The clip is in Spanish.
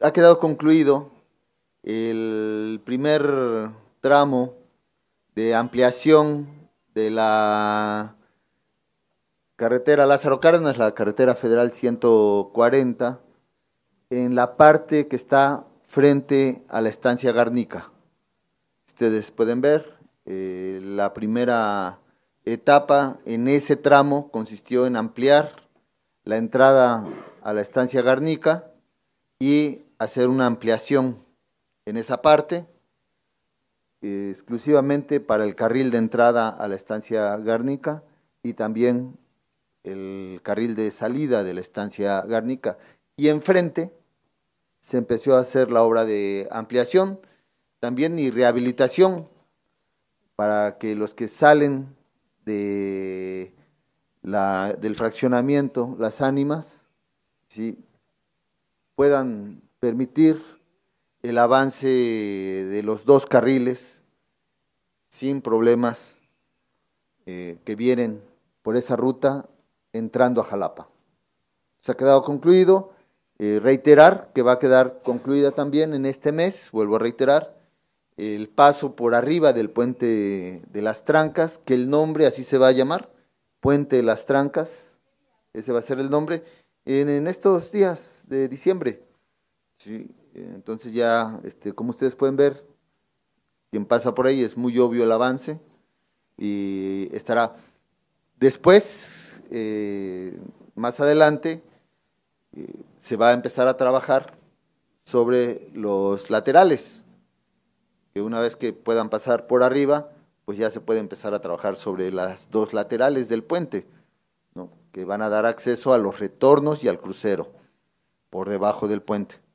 ha quedado concluido el primer tramo de ampliación de la carretera Lázaro Cárdenas, la carretera federal 140, en la parte que está frente a la estancia Garnica. Ustedes pueden ver, eh, la primera etapa en ese tramo consistió en ampliar la entrada a la estancia Garnica y hacer una ampliación en esa parte, eh, exclusivamente para el carril de entrada a la estancia Gárnica y también el carril de salida de la estancia Gárnica. Y enfrente se empezó a hacer la obra de ampliación también y rehabilitación para que los que salen de la, del fraccionamiento, las ánimas, ¿sí? puedan permitir el avance de los dos carriles sin problemas eh, que vienen por esa ruta entrando a Jalapa. Se ha quedado concluido. Eh, reiterar que va a quedar concluida también en este mes, vuelvo a reiterar, el paso por arriba del puente de las trancas, que el nombre así se va a llamar, puente de las trancas, ese va a ser el nombre, en estos días de diciembre. Sí, entonces ya, este, como ustedes pueden ver, quien pasa por ahí es muy obvio el avance y estará después, eh, más adelante, eh, se va a empezar a trabajar sobre los laterales, que una vez que puedan pasar por arriba, pues ya se puede empezar a trabajar sobre las dos laterales del puente, que van a dar acceso a los retornos y al crucero por debajo del puente.